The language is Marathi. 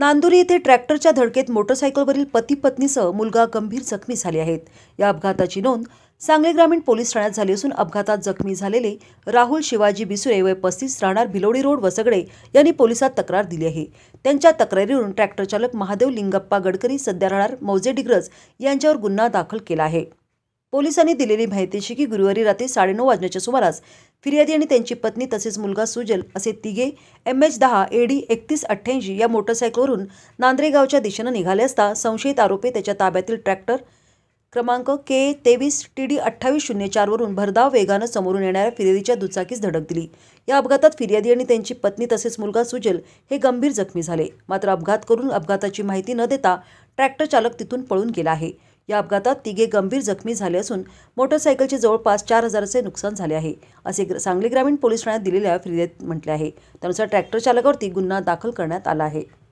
नांदुरी येथे ट्रॅक्टरच्या धडकेत मोटरसायकलवरील पती पत्नीसह मुलगा गंभीर जखमी झाले आहेत या अपघाताची नोंद सांगली ग्रामीण पोलीस ठाण्यात झाली असून अपघातात जखमी झालेले राहुल शिवाजी बिसुरे वय पस्तीस राहणार भिलोडी रोड वसगडे यांनी पोलिसात तक्रार दिली आहे त्यांच्या तक्रारीवरून ट्रॅक्टर चालक महादेव लिंगप्पा गडकरी सध्या राहणार मौजे डिग्रज यांच्यावर गुन्हा दाखल केला आहे पोलिसांनी दिलेली माहितीशी की गुरुवारी रात्री साडेनऊ वाजण्याच्या सुमारास फिर्यादी आणि त्यांची पत्नी तसेच मुलगा सुजल असे तिघे एम एच दहा ए डी एकतीस अठ्ठ्याऐंशी या मोटरसायकलवरून नांद्रेगावच्या दिशेनं निघाले असता संशयित आरोपी त्याच्या ताब्यातील ट्रॅक्टर क्रमांक के तेवीस टी डी अठ्ठावीस शून्य चारवरून भरधाव वेगानं समोरून येणाऱ्या फिर्यादीच्या दुचाकीस धडक दिली या अपघातात फिर्यादी आणि त्यांची पत्नी तसेच मुलगा सुजल हे गंभीर जखमी झाले मात्र अपघात करून अपघाताची माहिती न देता ट्रॅक्टर चालक तिथून पळून गेला आहे या अपघातात तिघे गंभीर जखमी झाले असून मोटरसायकलचे जवळपास चार हजाराचे नुकसान झाले आहे असे सांगली ग्रामीण पोलीस ठाण्यात दिलेल्या फिर्यादीत म्हटले आहे त्यानुसार ट्रॅक्टर चालकावरती गुन्हा दाखल करण्यात आला आहे